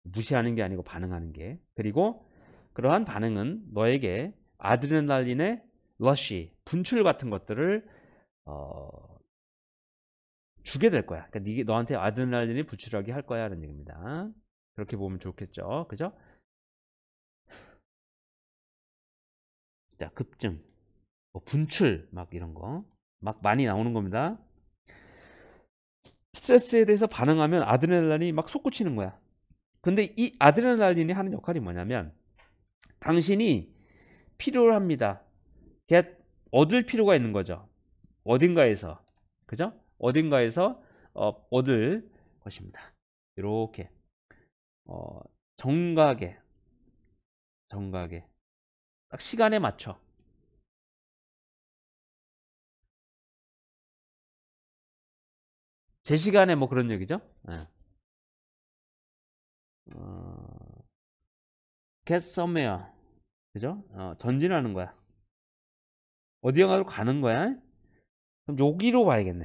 무시하는 게 아니고 반응하는 게 그리고 그러한 반응은 너에게 아드레날린의 러쉬 분출 같은 것들을 어, 주게 될 거야. 그러니까 네, 너한테 아드레날린이 분출하게 할 거야라는 얘기입니다. 그렇게 보면 좋겠죠. 그죠? 자, 급증, 뭐 분출 막 이런 거막 많이 나오는 겁니다. 스트레스에 대해서 반응하면 아드레날린이 막 솟구치는 거야. 근데 이 아드레날린이 하는 역할이 뭐냐면 당신이 필요합니다. 얻을 필요가 있는 거죠. 어딘가에서 그죠? 어딘가에서 어, 얻을 것입니다. 이렇게 어, 정각에 정각에 딱 시간에 맞춰 제 시간에 뭐 그런 얘기죠. 네. 어, get somewhere 그죠? 어, 전진하는 거야. 어디가로 가는 거야? 그럼 여기로 봐야겠네.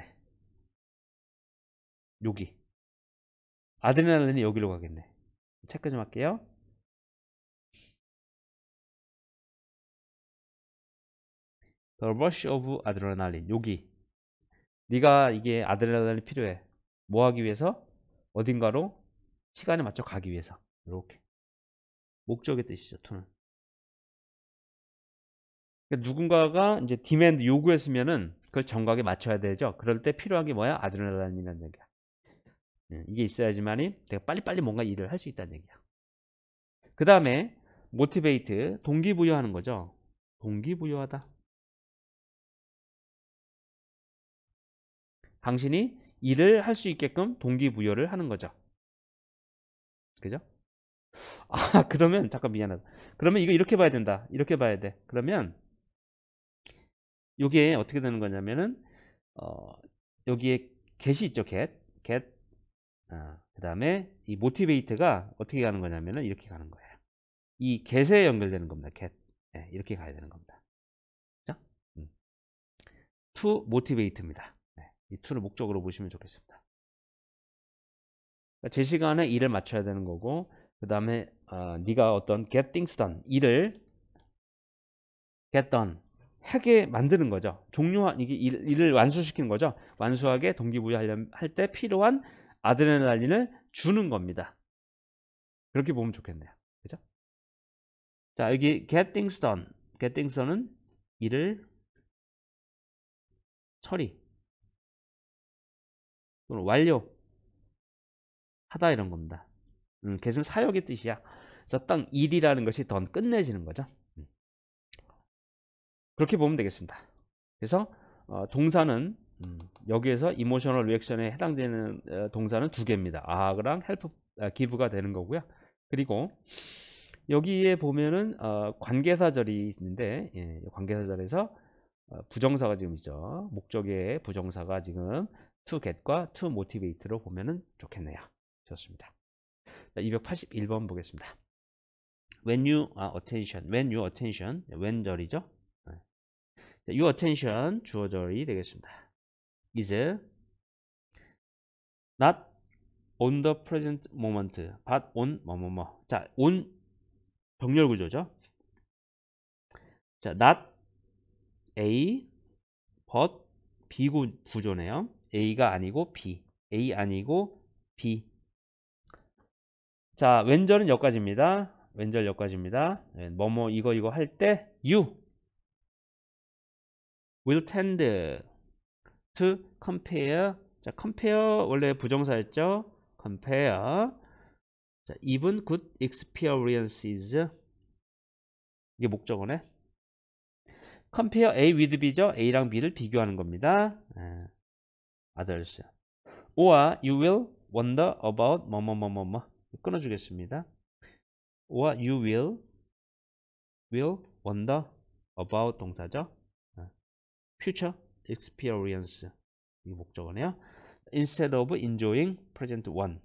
여기. 아드레날린이 여기로 가겠네. 체크 좀 할게요. 더 h e rush of a d 여기. 네가 이게 아드레날린이 필요해. 뭐 하기 위해서? 어딘가로 시간에 맞춰 가기 위해서 이렇게 목적의 뜻이죠 투는 그러니까 누군가가 이제 디맨드 요구했으면은 그 정각에 맞춰야 되죠 그럴 때 필요한 게 뭐야 아드레날린이라는 얘기야 예, 이게 있어야지만이 내가 빨리빨리 뭔가 일을 할 수 있다는 얘기야 그 다음에 모티베이트 동기부여하는 거죠 동기부여하다 당신이 일을 할 수 있게끔 동기부여를 하는 거죠 그죠? 아 그러면 잠깐 미안하다 그러면 이거 이렇게 봐야 된다 이렇게 봐야 돼 그러면 이게 어떻게 되는 거냐면은 어, 여기에 get이 있죠 get get 아, 그 다음에 이 motivate가 어떻게 가는 거냐면은 이렇게 가는 거예요 이 get에 연결되는 겁니다 get 네, 이렇게 가야 되는 겁니다 그죠? 음. to motivate입니다 네, 이 to를 목적으로 보시면 좋겠습니다 그러니까 제 시간에 일을 맞춰야 되는 거고 그 다음에 어, 네가 어떤 get things done 일을 get done 하게 만드는 거죠. 종료한 이게 일, 을 완수시키는 거죠. 완수하게 동기부여할 때 필요한 아드레날린을 주는 겁니다. 그렇게 보면 좋겠네요. 그죠? 자 여기 get things done get things done은 일을 처리 또는 완료 하다 이런 겁니다. 음, 겟은 사역의 뜻이야. 그래서 땅 일이라는 것이 더 끝내지는 거죠. 음. 그렇게 보면 되겠습니다. 그래서 어, 동사는 음, 여기에서 이모셔널 리액션에 해당되는 어, 동사는 두 개입니다. 아그랑 헬프 기부가 아, 되는 거고요. 그리고 여기에 보면은 어, 관계사절이 있는데 예, 관계사절에서 어, 부정사가 지금 있죠. 목적의 부정사가 지금 to get과 to motivate로 보면은 좋겠네요. 좋습니다. 자, 281번 보겠습니다. When you 아, attention, when you attention, when 절이죠. 네. 자, your attention 주어절이 되겠습니다. is not on the present moment, but on 뭐뭐뭐. 자, on 병렬 구조죠. 자, not A, but B 구조네요. A가 아니고 B, A 아니고 B, 자, 왼절은 여기까지입니다. 왼절 여기까지입니다. 네, 뭐뭐 이거 이거 할때 you will tend to compare 자, compare 원래 부정사였죠? compare 자, even good experiences 이게 목적어네. compare A with B죠. A랑 B를 비교하는 겁니다. 네. others or you will wonder about 뭐뭐뭐뭐뭐 끊어주겠습니다. What you will will wonder about 동사죠. Future experience 이 목적어네요. Instead of enjoying present one.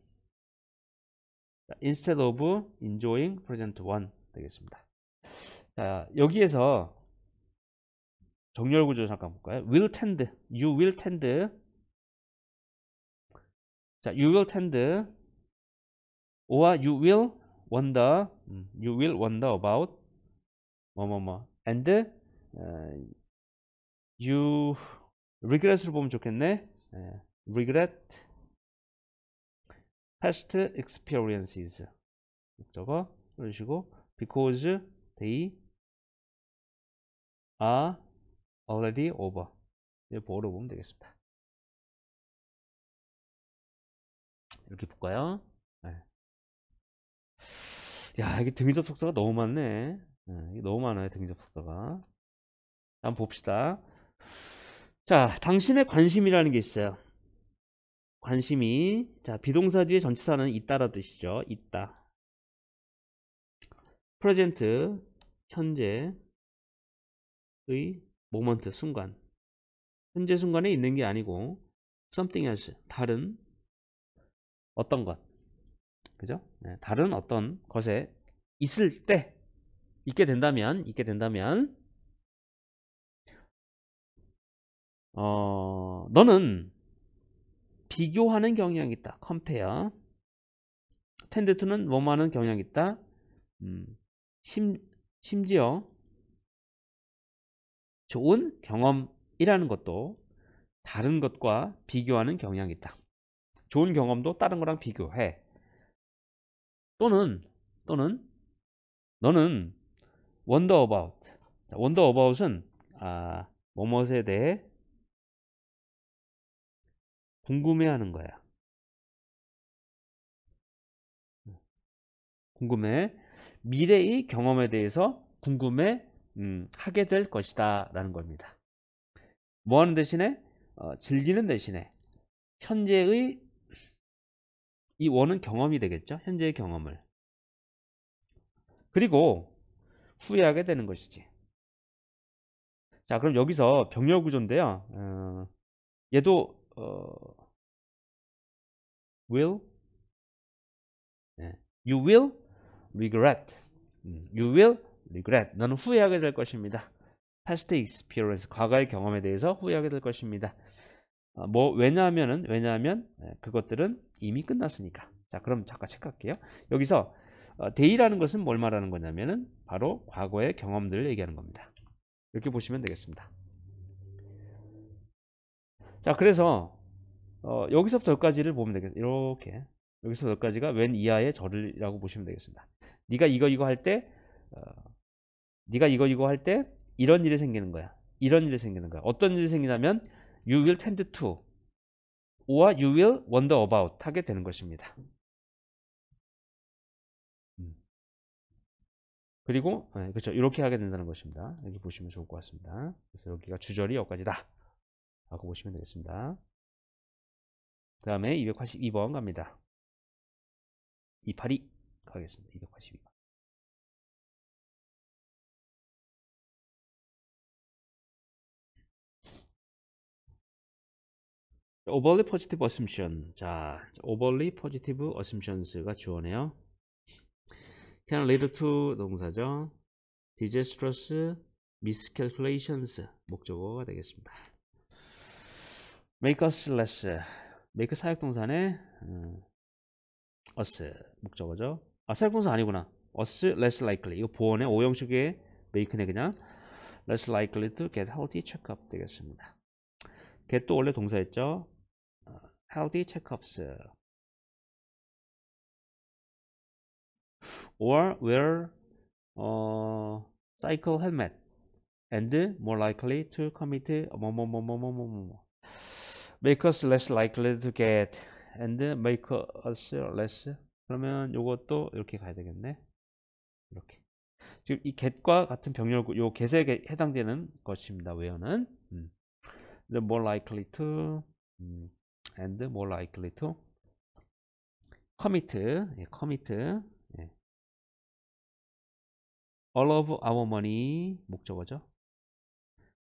Instead of enjoying present one 되겠습니다. 자, 여기에서 정렬 구조 잠깐 볼까요? will tend, you will tend. 자, you will tend or you will wonder you will wonder about 뭐뭐뭐 and you regret으로 보면 좋겠네 regret past experiences 저거 이런 식으로 because they are already over 이렇게 보러 보면 되겠습니다 이렇게 볼까요? 야, 이게 등위접 속사가 너무 많네. 네, 너무 많아요, 등위접 속사가. 한번 봅시다. 자, 당신의 관심이라는 게 있어요. 관심이 자 비동사 뒤에 전치사는 있다라 뜻이죠. 있다. 프레젠트 현재의 모먼트 순간 현재 순간에 있는 게 아니고 something else 다른 어떤 것 그죠? 네, 다른 어떤 것에 있을 때 있게 된다면 있게 된다면 어, 너는 비교하는 경향이 있다. c o m p 컴페어. 텐드트는 뭐하는 경향이 있다. 음, 심, 심지어 좋은 경험이라는 것도 다른 것과 비교하는 경향이 있다. 좋은 경험도 다른 거랑 비교해. 또는 또는 너는 wonder about wonder about은 아, 뭐뭐에 대해 궁금해하는 거야. 궁금해 미래의 경험에 대해서 궁금해 음, 하게 될 것이다 라는 겁니다. 뭐 하는 대신에 어, 즐기는 대신에 현재의 이 원은 경험이 되겠죠. 현재의 경험을. 그리고 후회하게 되는 것이지. 자, 그럼 여기서 병렬 구조인데요. 어, 얘도 어, will, 네. you will regret, 음, you will regret. 너는 후회하게 될 것입니다. past experience, 과거의 경험에 대해서 후회하게 될 것입니다. 어, 뭐 왜냐하면은 왜냐하면 예, 그것들은 이미 끝났으니까. 자 그럼 잠깐 체크할게요. 여기서 어, 데이라는 것은 뭘 말하는 거냐면은 바로 과거의 경험들을 얘기하는 겁니다. 이렇게 보시면 되겠습니다. 자 그래서 어, 여기서부터 여기까지를 보면 되겠습니다. 이렇게 여기서 부터 여기까지가 웬 이하의 절이라고 보시면 되겠습니다. 네가 이거 이거 할때 어, 네가 이거 이거 할 때 이런 일이 생기는 거야. 이런 일이 생기는 거야. 어떤 일이 생기냐면 you will tend to or you will wonder about 하게 되는 것입니다. 음. 그리고 네, 그렇죠 이렇게 하게 된다는 것입니다. 여기 보시면 좋을 것 같습니다. 그래서 여기가 주절이 여기까지다. 하고 보시면 되겠습니다. 그 다음에 282번 갑니다. 282 가겠습니다. 282번. overly positive assumption. 자, overly positive assumptions가 주어네요. can lead to 동사죠. disastrous miscalculations 목적어가 되겠습니다. make us less make 사역동사네 음, us 목적어죠. 아 사역동사 아니구나. us less likely 이거 보원의 오형식의 make네 그냥 less likely to get healthy checkup 되겠습니다. get도 원래 동사였죠. Howdy, j a c k u p s Or wear a cycle helmet and more likely to commit make us less likely to get and make us less 그러면 이것도 이렇게 가야 되겠네 이렇게 지금 이 get과 같은 병렬 구요 get에 해당되는 것입니다 where는 음. the more likely to 음. and more likely to commit 예, commit 예. all of our money 목적어죠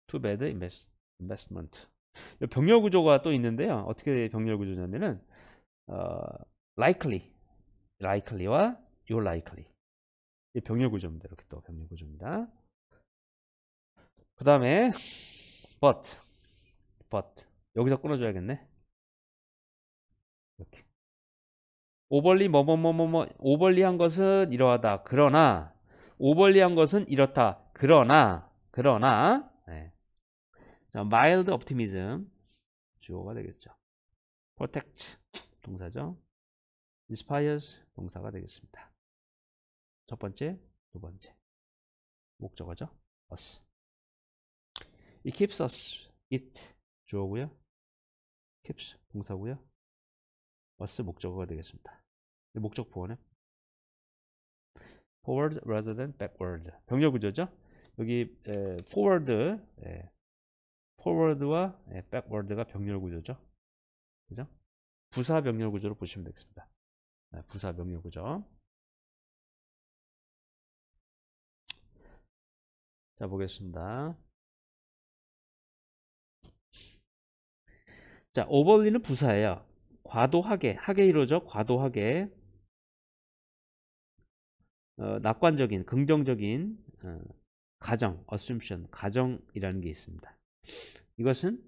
to bad invest, investment 병렬 구조가 또 있는데요 어떻게 병렬 구조냐면은 어, likely likely와 your likely 병렬 구조입니다 이렇게 또 병렬 구조입니다 그 다음에 but but 여기서 끊어줘야겠네 오벌리 뭐뭐뭐 뭐 뭐 오벌리 한 것은 이러하다. 그러나 오벌리 한 것은 이렇다. 그러나 그러나 네. 자, mild o p t 주어가 되겠죠. protect 동사죠. inspires 동사가 되겠습니다. 첫 번째, 두 번째. 목적어죠. us. It keeps us. it 주어고요. keeps 동사고요. us 목적어가 되겠습니다. 목적 부호네 forward rather than backward 병렬 구조죠 여기 에, forward 에, forward와 에, backward가 병렬 구조죠 그죠 부사 병렬 구조로 보시면 되겠습니다 네, 부사 병렬 구조 자 보겠습니다 자 overly는 부사예요 과도하게 하게 이루어져 과도하게 어, 낙관적인 긍정적인 어, 가정 assumption 가정이라는 게 있습니다. 이것은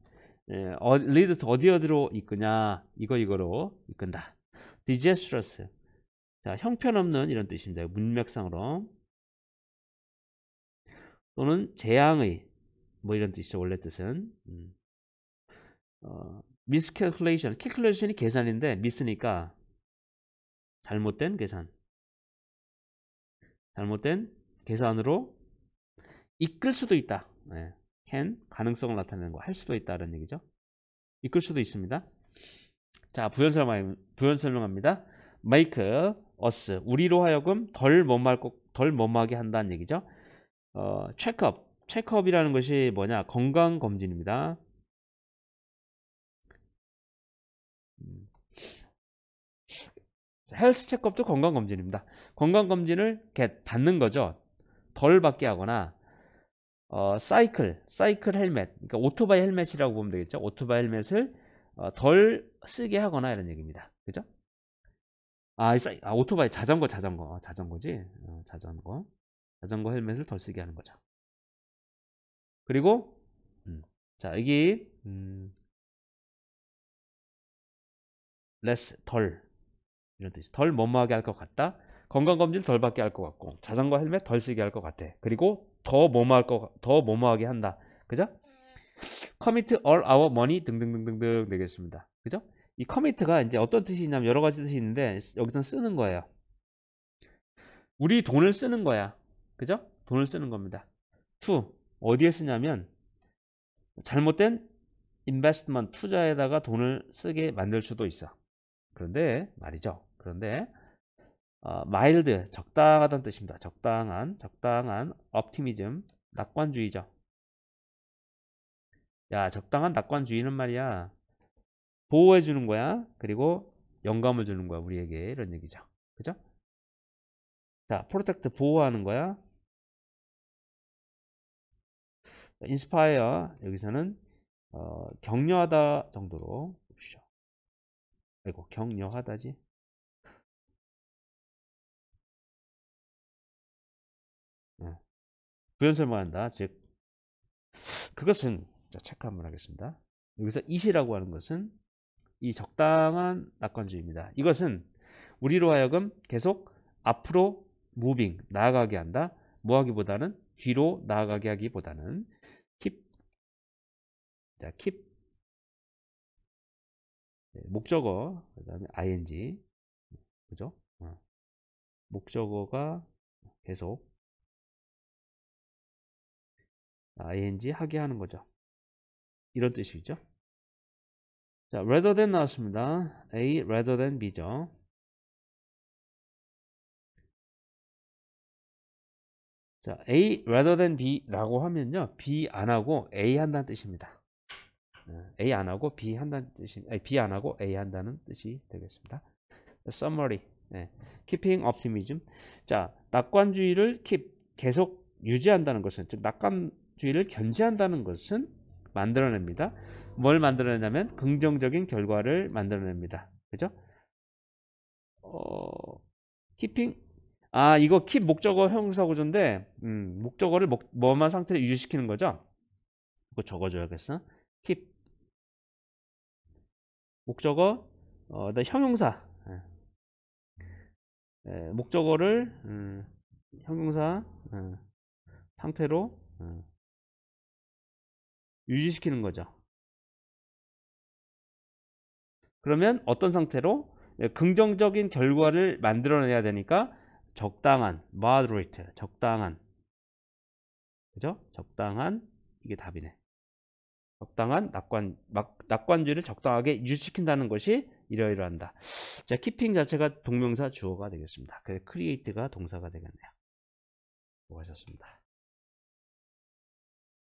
예, 어, l e 어디 어디로 이끄냐 이거 이거로 이끈다. disastrous 자 형편없는 이런 뜻입니다. 문맥상으로 또는 재앙의 뭐 이런 뜻이죠. 원래 뜻은 미스 음. 어, m i s c a l c u l a t i 이 계산인데 미스니까 잘못된 계산 잘못된 계산으로 이끌 수도 있다. 네. can 가능성을 나타내는 거 할 수도 있다는 얘기죠. 이끌 수도 있습니다. 자 부연 설명 부연 설명합니다. make us 우리로 하여금 덜못말덜 못마게 한다는 얘기죠. 어, 체크업 체크업이라는 것이 뭐냐 건강 검진입니다. 헬스 체크업도 건강검진입니다. 건강검진을 받는 거죠. 덜 받게 하거나 어, 사이클, 사이클 헬멧, 그러니까 오토바이 헬멧이라고 보면 되겠죠. 오토바이 헬멧을 어, 덜 쓰게 하거나 이런 얘기입니다. 그죠? 아, 사이, 아 오토바이 자전거, 자전거, 아, 자전거지, 어, 자전거, 자전거 헬멧을 덜 쓰게 하는 거죠. 그리고 음, 자 여기 음, less 덜 이런 뜻이 덜 뭐뭐하게 할 것 같다. 건강검진 덜 받게 할 것 같고 자전거 헬멧 덜 쓰게 할 것 같아. 그리고 더 뭐뭐할 것더 뭐뭐하게 한다. 그죠? commit all our money 등등등등등 되겠습니다. 그죠? 이 commit가 이제 어떤 뜻이냐면 있 여러 가지 뜻이 있는데 여기서 쓰는 거예요. 우리 돈을 쓰는 거야. 그죠? 돈을 쓰는 겁니다. to 어디에 쓰냐면 잘못된 investment 투자에다가 돈을 쓰게 만들 수도 있어. 그런데 말이죠. 그런데 어, 마일드 적당하다는 뜻입니다. 적당한 적당한 업티미즘 낙관주의죠. 야 적당한 낙관주의는 말이야 보호해 주는 거야. 그리고 영감을 주는 거야 우리에게 이런 얘기죠. 그죠? 자 프로텍트 보호하는 거야. 인스파이어 여기서는 어, 격려하다 정도로 봅시다. 아이고 격려하다지. 부연 설명한다. 즉 그것은 자, 체크 한번 하겠습니다. 여기서 이시라고 하는 것은 이 적당한 낙관주의입니다. 이것은 우리로 하여금 계속 앞으로 무빙 나아가게 한다. 뭐 하기보다는 뒤로 나아가게 하기보다는 킵 자, 킵 네, 목적어 그다음에 ing 그죠? 어. 목적어가 계속 ing 하게 하는 거죠. 이런 뜻이죠. 자, rather than 나왔습니다. A rather than B죠. 자, A rather than B라고 하면요. B 안 하고 A 한다는 뜻입니다. 네, A 안 하고 B 한다는 뜻이 아니, B 안 하고 A 한다는 뜻이 되겠습니다. summary. 네. keeping optimism. 자, 낙관주의를 keep 계속 유지한다는 것은 즉 낙관 주의를 견제한다는 것은 만들어냅니다. 뭘 만들어내냐면 긍정적인 결과를 만들어냅니다. 그죠? 어, 키핑 아 이거 킵 목적어 형용사 구조인데 음, 목적어를 목, 뭐만 상태를 유지시키는 거죠? 이거 적어줘야겠어. 킵 목적어 어, 형용사 에, 예. 예, 목적어를 음, 형용사 음, 상태로 음. 유지시키는 거죠. 그러면 어떤 상태로 예, 긍정적인 결과를 만들어내야 되니까 적당한 moderate 적당한 그죠? 적당한 이게 답이네. 적당한 낙관 막, 낙관주의를 적당하게 유지시킨다는 것이 이러이러한다. 자, keeping 자체가 동명사 주어가 되겠습니다. 그래서 create가 동사가 되겠네요. 고하셨습니다